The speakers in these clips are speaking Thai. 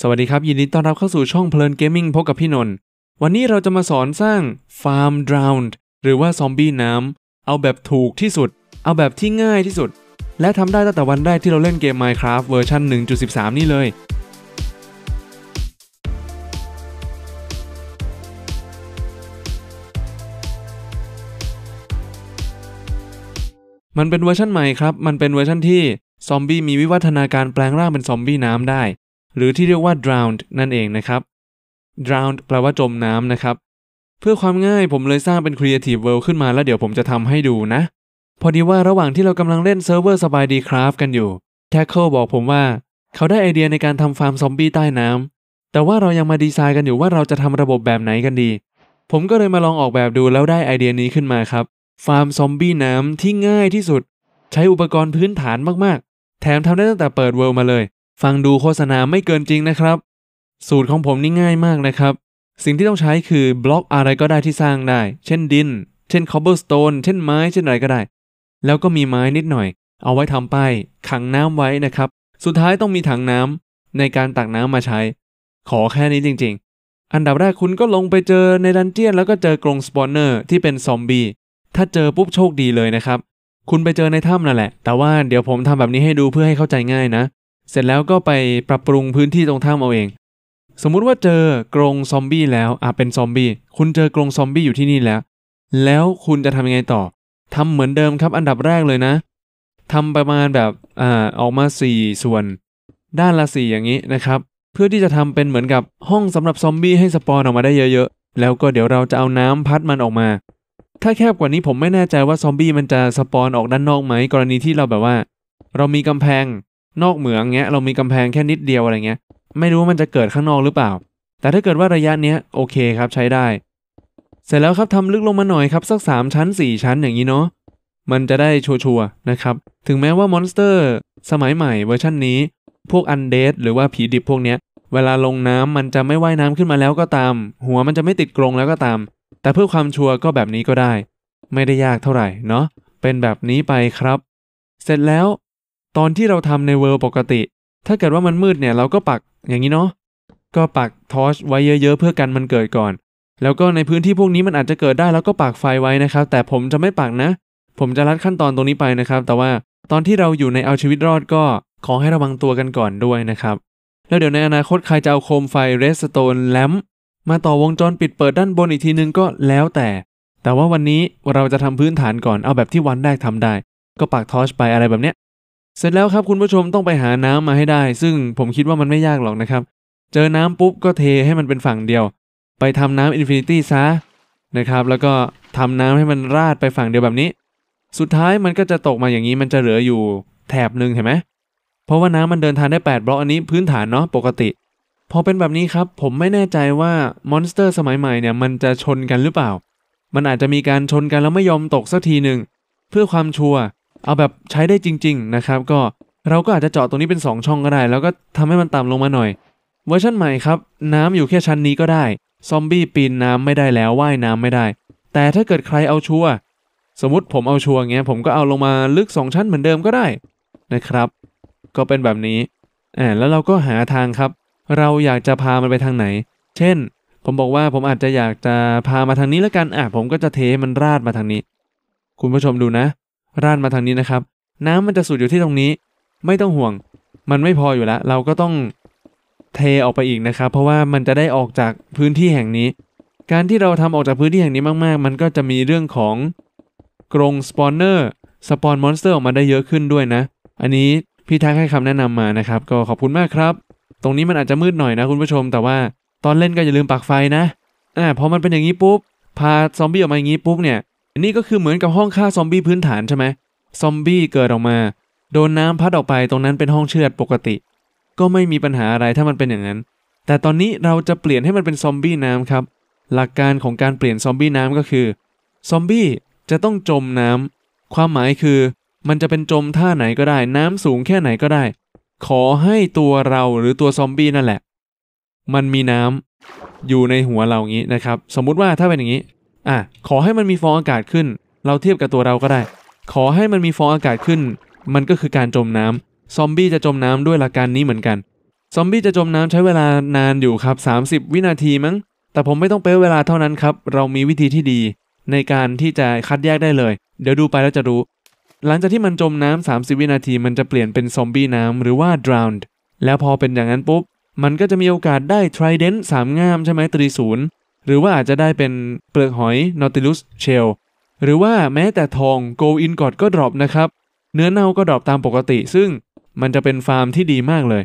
สวัสดีครับ ยินดีต้อนรับเข้าสู่ช่องเพลินเกมมิ่งพบกับพี่นนท์วันนี้เราจะมาสอนสร้างฟาร์มดราวน์หรือว่าซอมบี้น้ำเอาแบบถูกที่สุด เอาแบบที่ง่ายที่สุด และทำได้ตั้งแต่วันแรกที่เราเล่นเกม Minecraft เวอร์ชัน1.13 นี่เลย มันเป็นเวอร์ชันใหม่ครับ มันเป็นเวอร์ชันที่ซอมบี้มีวิวัฒนาการแปลงร่างเป็นซอมบี้น้ำได้หรือที่เรียกว่า drowned นั่นเองนะครับ drowned แปลว่าจมน้ำนะครับ เพื่อความง่ายผมเลยสร้างเป็น creative world ขึ้นมาแล้วเดี๋ยวผมจะทำให้ดูนะ พอดีว่าระหว่างที่เรากำลังเล่นเซิร์ฟเวอร์สบายดีคราฟกันอยู่ tackle บอกผมว่า เขาได้ไอเดียในการทำฟาร์มซอมบี้ใต้น้ำแต่ว่าเรายังมาดีไซน์กันอยู่ว่าเราจะทำระบบแบบไหนกันดี ผมก็เลยมาลองออกแบบดูแล้วได้ไอเดียนี้ขึ้นมาครับฟาร์มซอมบี้น้ำที่ง่ายที่สุด ใช้อุปกรณ์พื้นฐานมาก ๆ แถมทำได้ตั้งแต่เปิดเวิลด์มาเลยฟังดูโฆษณาไม่เกินจริงนะครับ สูตรของผมนี่ง่ายมากนะครับ สิ่งที่ต้องใช้คือบล็อกอะไรก็ได้ที่สร้างได้ เช่นดิน เช่น cobblestone เช่นไม้เช่นอะไรก็ได้ แล้วก็มีไม้นิดหน่อย เอาไว้ทำป้ายขังน้ำไว้นะครับ สุดท้ายต้องมีถังน้ำในการตักน้ำมาใช้ ขอแค่นี้จริง ๆ อันดับแรกคุณก็ลงไปเจอในดันเจียนแล้วก็เจอกรงสปอนเนอร์ ที่เป็นซอมบี้ถ้าเจอปุ๊บโชคดีเลยนะครับ คุณไปเจอในถ้ำนั่นแหละ แต่ว่าเดี๋ยวผมทำแบบนี้ให้ดูเพื่อให้เข้าใจง่ายนะเสร็จแล้วก็ไปปรับปรุงพื้นที่ตรงถ้ำเอาเอง สมมุติว่าเจอกรงซอมบี้แล้ว อ่ะเป็นซอมบี้ คุณเจอกรงซอมบี้อยู่ที่นี่แล้ว แล้วคุณจะทำยังไงต่อ ทำเหมือนเดิมครับ อันดับแรกเลยนะ ทำประมาณแบบ อ่า ออกมา 4 ส่วน ด้านละ 4 อย่างนี้นะครับ เพื่อที่จะทำเป็นเหมือนกับห้องสำหรับซอมบี้ให้สปอนออกมาได้เยอะๆ แล้วก็เดี๋ยวเราจะเอาน้ำพัดมันออกมา ถ้าแคบกว่านี้ผมไม่แน่ใจว่าซอมบี้มันจะสปอนออกด้านนอกไหมกรณีที่เราแบบว่า เรามีกำแพงนอกเหมืองเงี้ยเรามีกำแพงแค่นิดเดียวอะไรเงี้ย ไม่รู้มันจะเกิดข้างนอกหรือเปล่า แต่ถ้าเกิดว่าระยะเนี้ยโอเคครับใช้ได้ เสร็จแล้วครับทำลึกลงมาหน่อยครับสัก 3 ชั้น 4 ชั้นอย่างนี้เนาะมันจะได้ชัวร์นะครับ ถึงแม้ว่ามอนสเตอร์ สมัยใหม่เวอร์ชันนี้ พวกอันเดดหรือว่าผีดิบพวกเนี้ยเวลาลงน้ำมันจะไม่ว่ายน้ำขึ้นมาแล้วก็ตาม หัวมันจะไม่ติดกรงแล้วก็ตาม แต่เพื่อความชัวร์ก็แบบนี้ก็ได้ ไม่ได้ยากเท่าไหร่เนาะเป็นแบบนี้ไปครับ เสร็จแล้วตอนที่เราทำในเวิร์ปกติ ถ้าเกิดว่ามันมืดเนี่ยเราก็ปักอย่างนี้เนาะก็ปักทอชไว้เยอะๆ เพื่อกันมันเกิดก่อน แล้วก็ในพื้นที่พวกนี้มันอาจจะเกิดได้ แล้วก็ปักไฟไว้นะครับแต่ผมจะไม่ปักนะ ผมจะลัดขั้นตอนตรงนี้ไปนะครับ แต่ว่าตอนที่เราอยู่ในเอาชีวิตรอดก็ขอให้ระวังตัวกันก่อนด้วยนะครับแล้วเดี๋ยวในอนาคตใครจะเอาโคมไฟเรสโตนแลมมาต่อวงจรปิดเปิดด้านบนอีกทีนึงก็แล้วแต่ แต่ว่าวันนี้เราจะทำพื้นฐานก่อนเอาแบบที่วันแรกทำได้ก็ปักทอชไปอะไรแบบเนี้ยเสร็จแล้วครับคุณผู้ชมต้องไปหาน้ำมาให้ได้ ซึ่งผมคิดว่ามันไม่ยากหรอกนะครับ เจอน้ำปุ๊บก็เทให้มันเป็นฝั่งเดียว ไปทำน้ำอินฟินิตี้ซะนะครับ แล้วก็ทำน้ำให้มันราดไปฝั่งเดียวแบบนี้ สุดท้ายมันก็จะตกมาอย่างนี้มันจะเหลืออยู่แถบหนึ่งเห็นไหมเพราะว่าน้ำมันเดินทางได้8บล็อกอันนี้พื้นฐานเนาะปกติพอเป็นแบบนี้ครับผมไม่แน่ใจว่ามอนสเตอร์สมัยใหม่เนี่ยมันจะชนกันหรือเปล่า มันอาจจะมีการชนกันแล้วไม่ยอมตกสักทีหนึ่งเพื่อความชัวร์เอาแบบใช้ได้จริงๆนะครับ ก็เราก็อาจจะเจาะตรงนี้เป็น 2 ช่องก็ได้ แล้วก็ทำให้มันต่ำลงมาหน่อย เวอร์ชันใหม่ครับ น้ำอยู่แค่ชั้นนี้ก็ได้ซอมบี้ปีนน้ำไม่ได้แล้วว่ายน้ำไม่ได้ แต่ถ้าเกิดใครเอาชัวสมมติผมเอาชัวเงี้ย ผมก็เอาลงมาลึก 2 ชั้นเหมือนเดิมก็ได้นะครับ ก็เป็นแบบนี้อ่าแล้วเราก็หาทางครับเราอยากจะพามันไปทางไหน เช่นผมบอกว่าผมอาจจะอยากจะพามาทางนี้แล้วกันอ่ะผมก็จะเทมันราดมาทางนี้ คุณผู้ชมดูนะราดมาทางนี้นะครับน้ำมันจะสูดอยู่ที่ตรงนี้ ไม่ต้องห่วง มันไม่พออยู่ แล้ว เราก็ต้องเทออกไปอีก นะ ครับ เพราะว่ามันจะได้ออกจากพื้นที่แห่งนี้ การที่เราทำออกจากพื้นที่แห่งนี้มาก ๆ มันก็จะมีเรื่องของกรงสปอนเนอร์สปอนมอนสเตอร์ออก มาได้เยอะขึ้นด้วยนะ อันนี้พี่ทักให้คำแนะนำมานะครับก็ขอบคุณมากครับ ตรงนี้มันอาจจะมืดหน่อยนะคุณผู้ชมแต่ว่าตอนเล่นก็อย่าลืมปักไฟนะอ่าพอมันเป็นอย่างนี้ปุ๊บพาซอมบี้ออกมาอย่างนี้ปุ๊บเนี่ยันนี้ก็คือเหมือนกับห้องฆ่าซอมบี้พื้นฐานใช่ไหม ซอมบี้เกิดออกมา โดนน้าพัดออกไปตรงนั้นเป็นห้องเชือดปกติ ก็ไม่มีปัญหาอะไรถ้ามันเป็นอย่างนั้น แต่ตอนนี้เราจะเปลี่ยนให้มันเป็นซอมบี้น้ำครับ หลักการของการเปลี่ยนซอมบี้น้ำก็คือซอมบี้จะต้องจมน้ำ ความหมายคือมันจะเป็นจมท่าไหนก็ได้ น้ำสูงแค่ไหนก็ได้ ขอให้ตัวเราหรือตัวซอมบี้นั่นแหละ มันมีน้ำอยู่ในหัวเราอย่างนี้นะครับ สมมุติว่าถ้าเป็นอย่างนี้อ่ะขอให้มันมีฟองอากาศขึ้น เราเทียบกับตัวเราก็ได้ ขอให้มันมีฟองอากาศขึ้น มันก็คือการจมน้ำ ซอมบี้จะจมน้ำด้วยหลักการนี้เหมือนกัน ซอมบี้จะจมน้ำใช้เวลานานอยู่ครับ 30 วินาทีมั้ง แต่ผมไม่ต้องเป๊ะเวลาเท่านั้นครับ เรามีวิธีที่ดี ในการที่จะคัดแยกได้เลย เดี๋ยวดูไปแล้วจะรู้ หลังจากที่มันจมน้ำ 30 วินาที มันจะเปลี่ยนเป็นซอมบี้น้ำหรือว่า drowned แล้วพอเป็นอย่างนั้นปุ๊บ มันก็จะมีโอกาสได้ trident สามง่ามใช่ไหมตรีศูนย์หรือว่าอาจจะได้เป็นเปลือกหอยนอติลุสเชลหรือว่าแม้แต่ทองโกอินกอดก็ดรอปนะครับ เนื้อเน่าก็ดรอปตามปกติ ซึ่งมันจะเป็นฟาร์มที่ดีมากเลย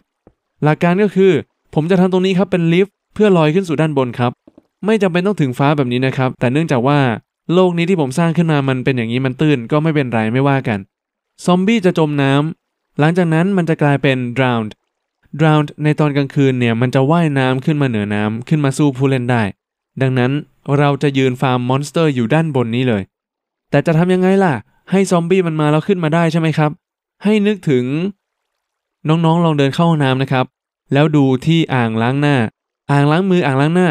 หลักการก็คือ ผมจะทำตรงนี้ครับเป็นลิฟต์เพื่อลอยขึ้นสู่ด้านบนครับ ไม่จำเป็นต้องถึงฟ้าแบบนี้นะครับ แต่เนื่องจากว่าโลกนี้ที่ผมสร้างขึ้นมามันเป็นอย่างนี้มันตื้นก็ไม่เป็นไรไม่ว่ากันซอมบี้จะจมน้ำหลังจากนั้นมันจะกลายเป็น drowned drowned ในตอนกลางคืนเนี่ยมันจะว่ายน้ำขึ้นมาเหนือน้ำขึ้นมาสู้ผู้เล่นได้ดังนั้นเราจะยืนฟาร์มมอนสเตอร์อยู่ด้านบนนี้เลย แต่จะทำยังไงล่ะ ให้ซอมบี้มันมาแล้วขึ้นมาได้ใช่ไหมครับ ให้นึกถึงน้องๆลองเดินเข้าห้องน้ำนะครับ แล้วดูที่อ่างล้างหน้า อ่างล้างมืออ่างล้างหน้า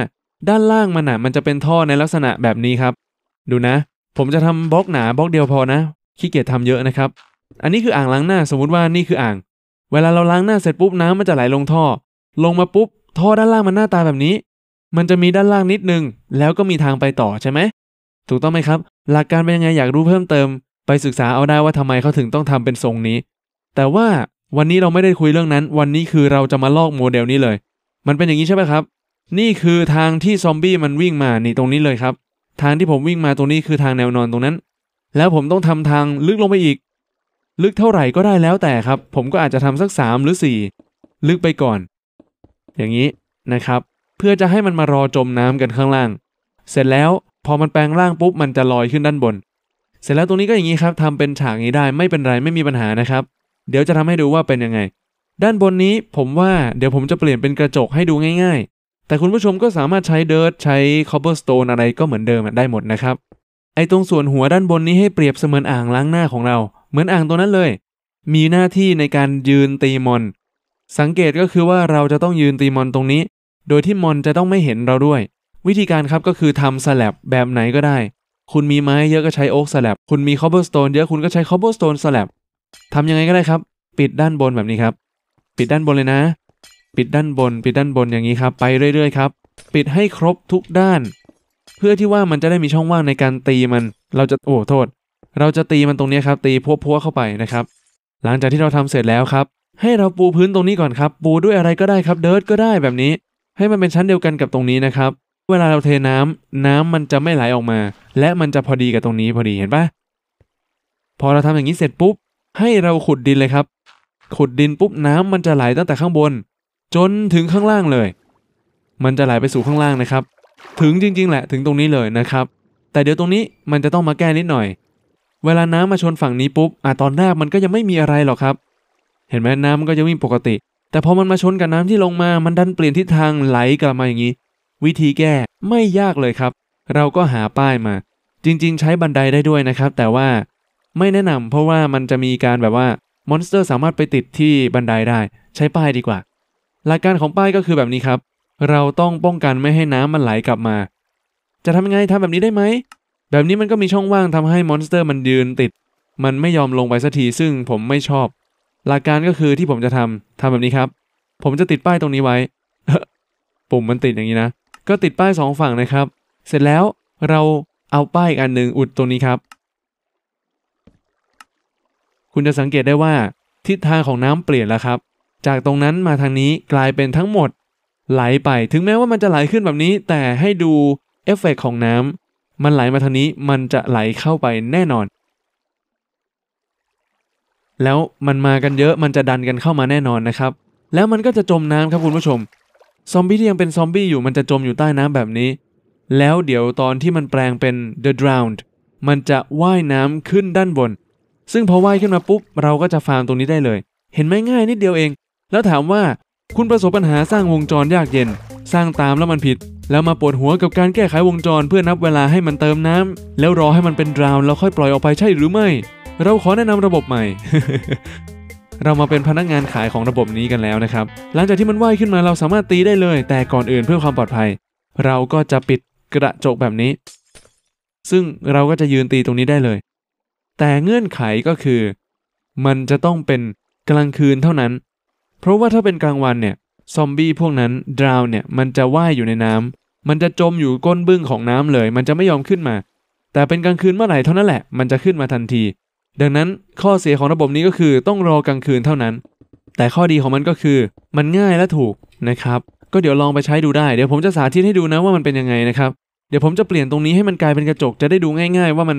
ด้านล่างมันนะมันจะเป็นท่อในลักษณะแบบนี้ครับ ดูนะ ผมจะทำบล็อกหนาบล็อกเดียวพอนะ ขี้เกียจทำเยอะนะครับ อันนี้คืออ่างล้างหน้า สมมติว่านี่คืออ่าง เวลาเราล้างหน้าเสร็จปุ๊บน้ำมันจะไหลลงท่อ ลงมาปุ๊บท่อด้านล่างมันหน้าตาแบบนี้มันจะมีด้านล่างนิดนึง แล้วก็มีทางไปต่อใช่ไหม ถูกต้องไหมครับ หลักการเป็นยังไง อยากรู้เพิ่มเติมไปศึกษาเอาได้ว่าทำไมเขาถึงต้องทำเป็นทรงนี้ แต่ว่าวันนี้เราไม่ได้คุยเรื่องนั้น วันนี้คือเราจะมาลอกโมเดลนี้เลย มันเป็นอย่างนี้ใช่ไหมครับ นี่คือทางที่ซอมบี้มันวิ่งมานี่ตรงนี้เลยครับ ทางที่ผมวิ่งมาตรงนี้คือทางแนวนอนตรงนั้น แล้วผมต้องทำทางลึกลงไปอีก ลึกเท่าไหร่ก็ได้แล้วแต่ครับ ผมก็อาจจะทำสัก3หรือ 4 ลึกไปก่อน อย่างนี้นะครับเพื่อจะให้มันมารอจมน้ำกันข้างล่าง เสร็จแล้วพอมันแปลงร่างปุ๊บ มันจะลอยขึ้นด้านบน เสร็จแล้วตรงนี้ก็อย่างนี้ครับทำเป็นฉากนี้ได้ ไม่เป็นไร ไม่มีปัญหานะครับ เดี๋ยวจะทำให้ดูว่าเป็นยังไง ด้านบนนี้ผมว่าเดี๋ยวผมจะเปลี่ยนเป็นกระจกให้ดูง่าย ๆแต่คุณผู้ชมก็สามารถใช้เดิร์ใช้คอเบอร์สโตนอะไรก็เหมือนเดิมได้หมดนะครับไอตรงส่วนหัวด้านบนนี้ให้เปรียบเสมือนอ่างล้างหน้าของเรา เหมือนอ่างตัวนั้นเลย มีหน้าที่ในการยืนตีมอนสังเกตก็คือว่าเราจะต้องยืนตีมอนตรงนี้โดยที่มอนจะต้องไม่เห็นเราด้วยวิธีการครับก็คือทำสลับแบบไหนก็ได้คุณมีไม้เยอะก็ใช้โอ๊กสลับคุณมีคอเบอร์สโตนเยอะคุณก็ใช้คอเบอร์สโตนสลับทำยังไงก็ได้ครับ ปิดด้านบนแบบนี้ครับ ปิดด้านบนเลยนะ ปิดด้านบน ปิดด้านบนอย่างนี้ครับ ไปเรื่อยๆครับ ปิดให้ครบทุกด้าน เพื่อที่ว่ามันจะได้มีช่องว่างในการตีมัน เราจะโอ้โทษ เราจะตีมันตรงนี้ครับ ตีพัวๆเข้าไปนะครับหลังจากที่เราทำเสร็จแล้วครับให้เราปูพื้นตรงนี้ก่อนครับปูด้วยอะไรก็ได้ครับเดิร์ดก็ได้แบบนี้ให้มันเป็นชั้นเดียวกันกับตรงนี้นะครับ เวลาเราเทน้ำ น้ำมันจะไม่ไหลออกมา และมันจะพอดีกับตรงนี้พอดีเห็นปะ พอเราทำอย่างนี้เสร็จปุ๊บ ให้เราขุดดินเลยครับ ขุดดินปุ๊บ น้ำมันจะไหลตั้งแต่ข้างบน จนถึงข้างล่างเลย มันจะไหลไปสู่ข้างล่างนะครับ ถึงจริงๆแหละถึงตรงนี้เลยนะครับ แต่เดี๋ยวตรงนี้มันจะต้องมาแก้นิดหน่อย เวลาน้ำมาชนฝั่งนี้ปุ๊บอ่ะตอนแรกมันก็ยังไม่มีอะไรหรอกครับ เห็นไหมน้ำก็จะวิ่งปกติแต่พอมันมาชนกับน้ำที่ลงมา มันดันเปลี่ยนทิศทางไหลกลับมาอย่างนี้ วิธีแก้ไม่ยากเลยครับ เราก็หาป้ายมา จริงๆ ใช้บันไดได้ด้วยนะครับ แต่ว่าไม่แนะนำเพราะว่ามันจะมีการแบบว่ามอนสเตอร์ สามารถไปติดที่บันไดได้ ใช้ป้ายดีกว่า หลักการของป้ายก็คือแบบนี้ครับ เราต้องป้องกันไม่ให้น้ำมันไหลกลับมา จะทำยังไงทำแบบนี้ได้ไหมแบบนี้มันก็มีช่องว่างทำให้มอนสเตอร์มันยืนติด มันไม่ยอมลงไปสักทีซึ่งผมไม่ชอบหลักการก็คือที่ผมจะทำทำแบบนี้ครับ ผมจะติดป้ายตรงนี้ไว้ ปุ่มมันติดอย่างนี้นะ ก็ติดป้ายสองฝั่งนะครับเสร็จแล้วเราเอาป้ายอีกอันหนึ่งอุดตรงนี้ครับคุณจะสังเกตได้ว่าทิศทางของน้ำเปลี่ยนแล้วครับ จากตรงนั้นมาทางนี้กลายเป็นทั้งหมดไหลไปถึงแม้ว่ามันจะไหลขึ้นแบบนี้ แต่ให้ดูเอฟเฟกของน้ำ มันไหลมาทางนี้มันจะไหลเข้าไปแน่นอนแล้วมันมากันเยอะมันจะดันกันเข้ามาแน่นอนนะครับ แล้วมันก็จะจมน้ำครับคุณผู้ชม ซอมบี้ที่ยังเป็นซอมบี้อยู่มันจะจมอยู่ใต้น้ำแบบนี้ แล้วเดี๋ยวตอนที่มันแปลงเป็น the drowned มันจะว่ายน้ำขึ้นด้านบน ซึ่งพอว่ายขึ้นมาปุ๊บเราก็จะฟาร์มตรงนี้ได้เลย เห็นไหมง่ายนิดเดียวเอง แล้วถามว่าคุณประสบปัญหาสร้างวงจรยากเย็น สร้างตามแล้วมันผิด แล้วมาปวดหัวกับการแก้ไขวงจร เพื่อนับเวลาให้มันเติมน้ำ แล้วรอให้มันเป็นดราวน์แล้วค่อยปล่อยออกไปใช่หรือไม่เราขอแนะนำระบบใหม่ เรามาเป็นพนักงานขายของระบบนี้กันแล้วนะครับ หลังจากที่มันว่ายขึ้นมาเราสามารถตีได้เลย แต่ก่อนอื่นเพื่อความปลอดภัย เราก็จะปิดกระจกแบบนี้ ซึ่งเราก็จะยืนตีตรงนี้ได้เลย แต่เงื่อนไขก็คือ มันจะต้องเป็นกลางคืนเท่านั้น เพราะว่าถ้าเป็นกลางวันเนี่ยซอมบี้พวกนั้นดราวเนี่ยมันจะว่ายอยู่ในน้ำ มันจะจมอยู่ก้นบึ้งของน้ำเลย มันจะไม่ยอมขึ้นมา แต่เป็นกลางคืนเมื่อไหร่เท่านั้นแหละมันจะขึ้นมาทันทีดังนั้นข้อเสียของระบบนี้ก็คือต้องรอกลางคืนเท่านั้น แต่ข้อดีของมันก็คือมันง่ายและถูกนะครับ ก็เดี๋ยวลองไปใช้ดูได้ เดี๋ยวผมจะสาธิตให้ดูนะว่ามันเป็นยังไงนะครับ เดี๋ยวผมจะเปลี่ยนตรงนี้ให้มันกลายเป็นกระจกจะได้ดูง่ายๆว่ามัน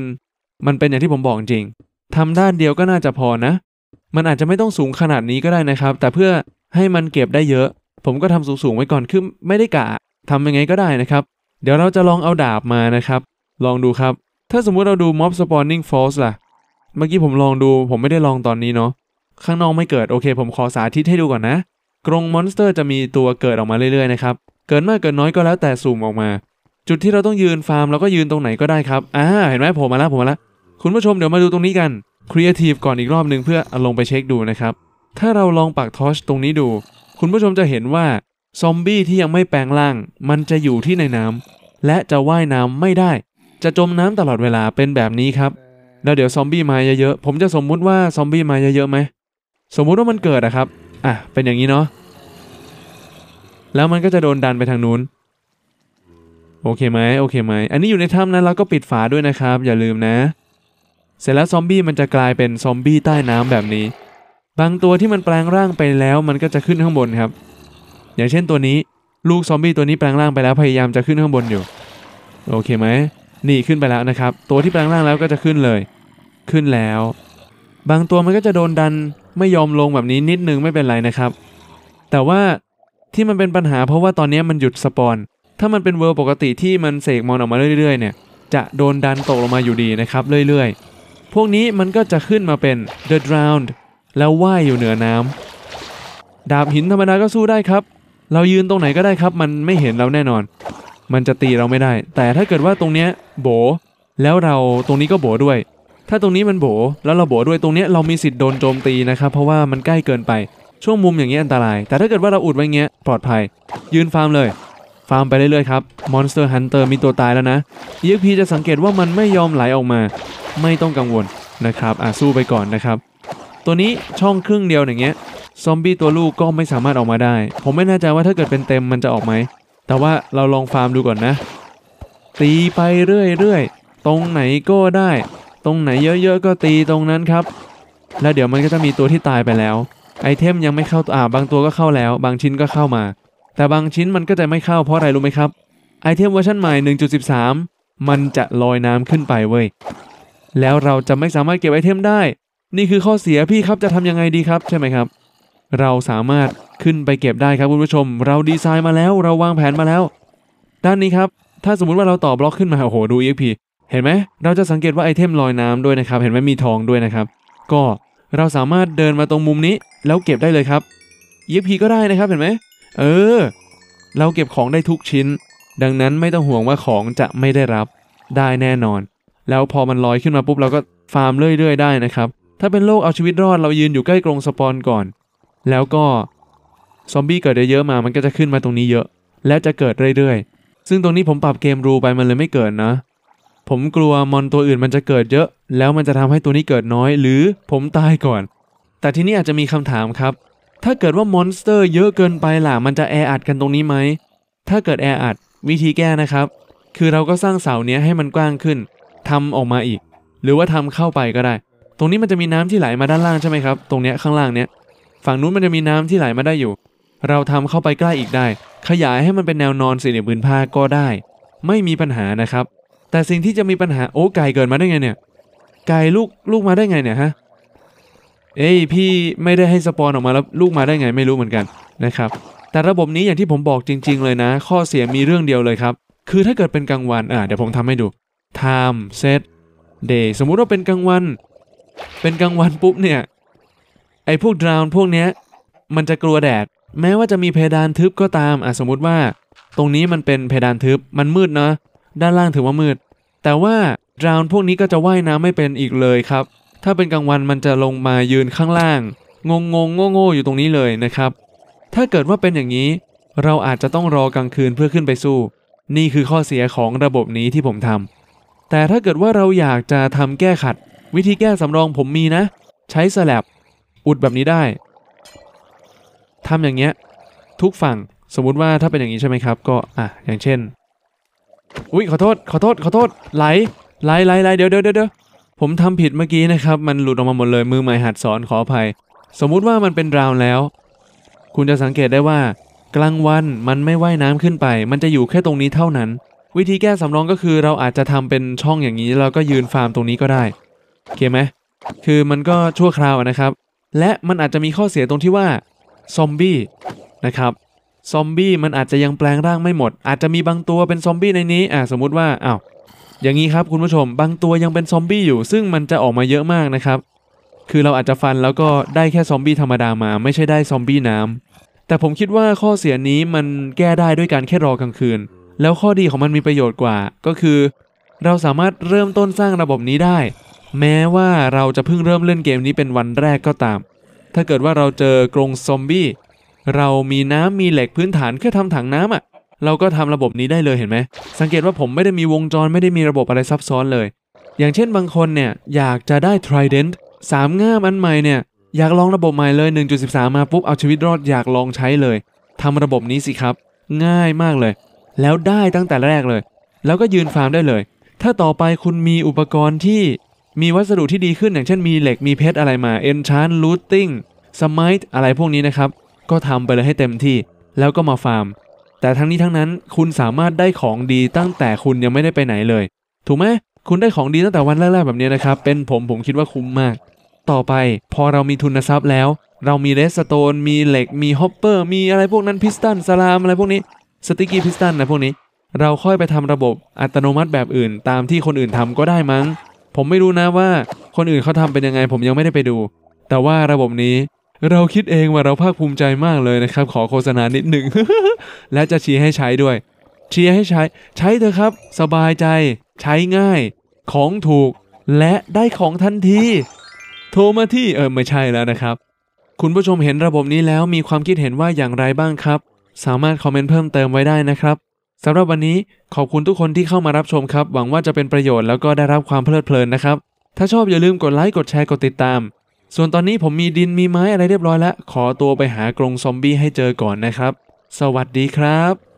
มันเป็นอย่างที่ผมบอกจริง ทำด้านเดียวก็น่าจะพอนะ มันอาจจะไม่ต้องสูงขนาดนี้ก็ได้นะครับ แต่เพื่อให้มันเก็บได้เยอะ ผมก็ทำสูงๆไว้ก่อนคือไม่ได้กะทำยังไงก็ได้นะครับเดี๋ยวเราจะลองเอาดาบมานะครับลองดูครับ ถ้าสมมุติเราดู mob spawning f a l l ล่ะเมื่อกี้ผมลองดู ผมไม่ได้ลองตอนนี้เนาะข้างนอกไม่เกิดโอเค ผมขอสาธิตให้ดูก่อนนะ กรงมอนสเตอร์ จะมีตัวเกิดออกมาเรื่อยๆนะครับ เกิดมากเกิดน้อยก็แล้วแต่สุ่มออกมา จุดที่เราต้องยืน ฟาร์มเราก็ยืนตรงไหนก็ได้ครับอ่าเห็นไหมผมมาแล้วผมมาแล้วคุณผู้ชมเดี๋ยวมาดูตรงนี้กันครีเอทีฟก่อนอีกรอบหนึ่งเพื่ออลงไปเช็คดูนะครับถ้าเราลองปักทอชตรงนี้ดูคุณผู้ชมจะเห็นว่าซอมบี้ที่ยังไม่แปลงร่าง มันจะอยู่ที่ในน้ำ และจะว่ายน้ำไม่ได้ จะจมน้ำตลอดเวลาเป็นแบบนี้ครับแล้วเดี๋ยวซอมบี้มาเยอะๆ ผมจะสมมุติว่าซอมบี้มาเยอะๆไหมสมมุติว่ามันเกิดอะครับ อ่ะ เป็นอย่างนี้เนาะ แล้วมันก็จะโดนดันไปทางนู้น โอเคไหมโอเคไหม อันนี้อยู่ในถ้ำนะเราก็ปิดฝาด้วยนะครับ อย่าลืมนะ เสร็จแล้วซอมบี้มันจะกลายเป็นซอมบี้ใต้น้ำแบบนี้ บางตัวที่มันแปลงร่างไปแล้วมันก็จะขึ้นข้างบนครับ อย่างเช่นตัวนี้ ลูกซอมบี้ตัวนี้แปลงร่างไปแล้วพยายามจะขึ้นข้างบนอยู่ โอเคไหมนี่ขึ้นไปแล้วนะครับตัวที่แปลงร่างแล้วก็จะขึ้นเลย ขึ้นแล้ว บางตัวมันก็จะโดนดันไม่ยอมลงแบบนี้นิดนึงไม่เป็นไรนะครับ แต่ว่าที่มันเป็นปัญหาเพราะว่าตอนนี้มันหยุดสปอนถ้ามันเป็นเวอร์ปกติที่มันเสกมอนออกมาเรื่อยๆเนี่ยจะโดนดันตกลงมาอยู่ดีนะครับ เรื่อยๆ พวกนี้มันก็จะขึ้นมาเป็น the drowned แล้วว่ายอยู่เหนือน้ำดาบหินธรรมดาก็สู้ได้ครับ เรายืนตรงไหนก็ได้ครับ มันไม่เห็นเราแน่นอนมันจะตีเราไม่ได้ แต่ถ้าเกิดว่าตรงเนี้ยโบ แล้วเราตรงนี้ก็โบด้วย ถ้าตรงนี้มันโบ แล้วเราโบด้วยตรงเนี้ยเรามีสิทธิ์โดนโจมตีนะครับ เพราะว่ามันใกล้เกินไป ช่วงมุมอย่างนี้อันตราย แต่ถ้าเกิดว่าเราอุดไว้เงี้ยปลอดภัย ยืนฟาร์มเลย ฟาร์มไปเรื่อยๆครับมอนสเตอร์ฮันเตอร์มีตัวตายแล้วนะยีกพีจะสังเกตว่ามันไม่ยอมไหลออกมา ไม่ต้องกังวลนะครับอ่ะสู้ไปก่อนนะครับ ตัวนี้ช่องครึ่งเดียวอย่างเงี้ย ซอมบี้ตัวลูกก็ไม่สามารถออกมาได้ ผมไม่แน่ใจว่าถ้าเกิดเป็นเต็มมันจะออกไหมแต่ว่าเราลองฟาร์มดูก่อนนะ ตีไปเรื่อยๆ ตรงไหนก็ได้ตรงไหนเยอะๆก็ตีตรงนั้นครับ แล้วเดี๋ยวมันก็จะมีตัวที่ตายไปแล้วไอเทมยังไม่เข้าอ่าบางตัวก็เข้าแล้ว บางชิ้นก็เข้ามา แต่บางชิ้นมันก็จะไม่เข้าเพราะอะไรรู้ไหมครับไอเทมเวอร์ชันใหม่ 1.13 มันจะลอยน้ำขึ้นไปเว้ยแล้วเราจะไม่สามารถเก็บไอเทมได้ นี่คือข้อเสียพี่ครับจะทำยังไงดีครับใช่ไหมครับเราสามารถขึ้นไปเก็บได้ครับคุณผู้ชม เราดีไซน์มาแล้ว เราวางแผนมาแล้ว ด้านนี้ครับ ถ้าสมมุติว่าเราต่อบล็อกขึ้นมาโอ้โหดู e พีเห็นไหม เราจะสังเกตว่าไอเทมลอยน้ำด้วยนะครับเห็นไหมมีทองด้วยนะครับ ก็เราสามารถเดินมาตรงมุมนี้ แล้วเก็บได้เลยครับ e พีก็ได้นะครับเห็นไหม เออ เราเก็บของได้ทุกชิ้น ดังนั้นไม่ต้องห่วงว่าของจะไม่ได้รับได้แน่นอน แล้วพอมันลอยขึ้นมาปุ๊บเราก็ฟาร์มเรื่อยๆได้นะครับถ้าเป็นโลกเอาชีวิตรอดเรายืนอยู่ใกล้กรงสปอนก่อนแล้วก็ซอมบี้เกิดเยอะมา มันก็จะขึ้นมาตรงนี้เยอะ และจะเกิดเรื่อยๆ ซึ่งตรงนี้ผมปรับเกมรูไปมันเลยไม่เกิดนะ ผมกลัวมอนตัวอื่นมันจะเกิดเยอะแล้วมันจะทำให้ตัวนี้เกิดน้อยหรือผมตายก่อน แต่ที่นี่อาจจะมีคำถามครับ ถ้าเกิดว่ามอนสเตอร์ เยอะเกินไปล่ะ มันจะแออัดกันตรงนี้ไหมถ้าเกิดแออัดวิธีแก้นะครับ คือเราก็สร้างเสาเนี้ยให้มันกว้างขึ้น ทำออกมาอีก หรือว่าทำเข้าไปก็ได้ ตรงนี้มันจะมีน้ำที่ไหลมาด้านล่างใช่ไหมครับ ตรงเนี้ยข้างล่างเนี้ยฝั่งนู้นมันจะมีน้ำที่ไหลมาได้อยู่ เราทำเข้าไปใกล้อีกได้ ขยายให้มันเป็นแนวนอนสี่เหลี่ยมผืนผ้าก็ได้ ไม่มีปัญหานะครับ แต่สิ่งที่จะมีปัญหาโอ้ไก่เกิดมาได้ไงเนี่ย ไก่ลูกลูกมาได้ไงเนี่ยฮะ เอ้ยพี่ไม่ได้ให้สปอนออกมาแล้วลูกมาได้ไงไม่รู้เหมือนกันนะครับ แต่ระบบนี้อย่างที่ผมบอกจริงๆเลยนะ ข้อเสียมีเรื่องเดียวเลยครับ คือถ้าเกิดเป็นกลางวันอ่าเดี๋ยวผมทำให้ดู time set day สมมุติว่าเป็นกลางวัน เป็นกลางวันปุ๊บเนี่ยไอ้พวกดราวน์พวกเนี้ยมันจะกลัวแดดแม้ว่าจะมีเพดานทึบก็ตาม อ่ะ สมมุติว่า ตรงนี้มันเป็นเพดานทึบมันมืดเนาะด้านล่างถือว่ามืด แต่ว่าดราวน์พวกนี้ก็จะว่ายน้ำไม่เป็นอีกเลยครับ ถ้าเป็นกลางวันมันจะลงมายืนข้างล่างงงงงโง่ๆอยู่ตรงนี้เลยนะครับ ถ้าเกิดว่าเป็นอย่างนี้ เราอาจจะต้องรอกลางคืนเพื่อขึ้นไปสู้ นี่คือข้อเสียของระบบนี้ที่ผมทำ แต่ถ้าเกิดว่าเราอยากจะทำแก้ขัด วิธีแก้สำรองผมมีนะใช้สลับอุดแบบนี้ได้ ทำอย่างเงี้ย ทุกฝั่งสมมุติว่าถ้าเป็นอย่างนี้ใช่ไหมครับ ก็อ่ะอย่างเช่น อุ้ยขอโทษขอโทษขอโทษ ไหล ไหลไหลไหลเดี๋ยวเดี๋ยวเดี๋ยวผมทำผิดเมื่อกี้นะครับ มันหลุดออกมาหมดเลย มือใหม่หัดสอนขออภัย สมมุติว่ามันเป็นราวแล้ว คุณจะสังเกตได้ว่า กลางวันมันไม่ว่ายน้ำขึ้นไป มันจะอยู่แค่ตรงนี้เท่านั้น วิธีแก้สำรองก็คือ เราอาจจะทำเป็นช่องอย่างนี้แล้วก็ยืนฟาร์มตรงนี้ก็ได้โอเคไหมคือมันก็ชั่วคราวนะครับและมันอาจจะมีข้อเสียตรงที่ว่า ซอมบี้นะครับซอมบี้มันอาจจะยังแปลงร่างไม่หมด อาจจะมีบางตัวเป็นซอมบี้ในนี้ อ่าสมมุติว่าอา้าวอย่างนี้ครับ คุณผู้ชมบางตัวยังเป็นซอมบี้อยู่ ซึ่งมันจะออกมาเยอะมากนะครับ คือเราอาจจะฟันแล้วก็ได้แค่ซอมบี้ธรรมดามา ไม่ใช่ได้ซอมบี้น้ำ แต่ผมคิดว่าข้อเสียนี้มันแก้ได้ด้วยการแค่รอกลางคืน แล้วข้อดีของมันมีประโยชน์กว่า ก็คือ เราสามารถเริ่มต้นสร้างระบบนี้ได้แม้ว่าเราจะเพิ่งเริ่มเล่นเกมนี้เป็นวันแรกก็ตาม ถ้าเกิดว่าเราเจอกรงซอมบี้ เรามีน้ำมีเหล็กพื้นฐานแค่ทำถังน้ำอะ่ะ เราก็ทำระบบนี้ได้เลยเห็นไหม สังเกตว่าผมไม่ได้มีวงจรไม่ได้มีระบบอะไรซับซ้อนเลย อย่างเช่น บางคนเนี่ยอยากจะได้ Trident สามง่ามอันใหม่เนี่ยอยากลองระบบใหม่เลย1.13มาปุ๊บเอาชีวิตรอดอยากลองใช้เลยทำระบบนี้สิครับ ง่ายมากเลย แล้วได้ตั้งแต่แรกเลย แล้วก็ยืนฟาร์มได้เลย ถ้าต่อไปคุณมีอุปกรณ์ที่มีวัสดุที่ดีขึ้นอย่างเช่นมีเหล็กมีเพชรอะไรมา e n Enchant l o o t i n g smite อะไรพวกนี้นะครับ ก็ทำไปเลยให้เต็มที่ แล้วก็มาฟาร์ม แต่ทั้งนี้ทั้งนั้นคุณสามารถได้ของดีตั้งแต่คุณยังไม่ได้ไปไหนเลย ถูกไหมคุณได้ของดีตั้งแต่วันแรกๆแบบนี้นะครับ เป็นผมผมคิดว่าคุ้มมาก ต่อไปพอเรามีทุนทรัพย์แล้ว เรามีเรสโตนมีเหล็กมีฮอปเปอร์มีอะไรพวกนั้นพิสตันสลามอะไรพวกนี้สติกี้พิสตันอะไรพวกนี้ เราค่อยไปทำระบบอัตโนมัติแบบอื่น ตามที่คนอื่นทำก็ได้มั้งผมไม่รู้นะว่าคนอื่นเขาทำเป็นยังไงผมยังไม่ได้ไปดู แต่ว่าระบบนี้เราคิดเองว่าเราภาคภูมิใจมากเลยนะครับ ขอโฆษณานิดหนึ่งและจะชี้ให้ใช้ด้วยชี้ให้ใช้ ใช้เถอะครับ สบายใจ ใช้ง่ายของถูกและได้ของทันที โทรมาที่เออไม่ใช่แล้วนะครับ คุณผู้ชมเห็นระบบนี้แล้วมีความคิดเห็นว่าอย่างไรบ้างครับ สามารถคอมเมนต์เพิ่มเติมไว้ได้นะครับสำหรับวันนี้ขอบคุณทุกคนที่เข้ามารับชมครับ หวังว่าจะเป็นประโยชน์แล้วก็ได้รับความเพลิดเพลินนะครับ ถ้าชอบอย่าลืมกดไลค์ กดแชร์ กดติดตาม ส่วนตอนนี้ผมมีดินมีไม้อะไรเรียบร้อยแล้วขอตัวไปหากรงซอมบี้ให้เจอก่อนนะครับ สวัสดีครับ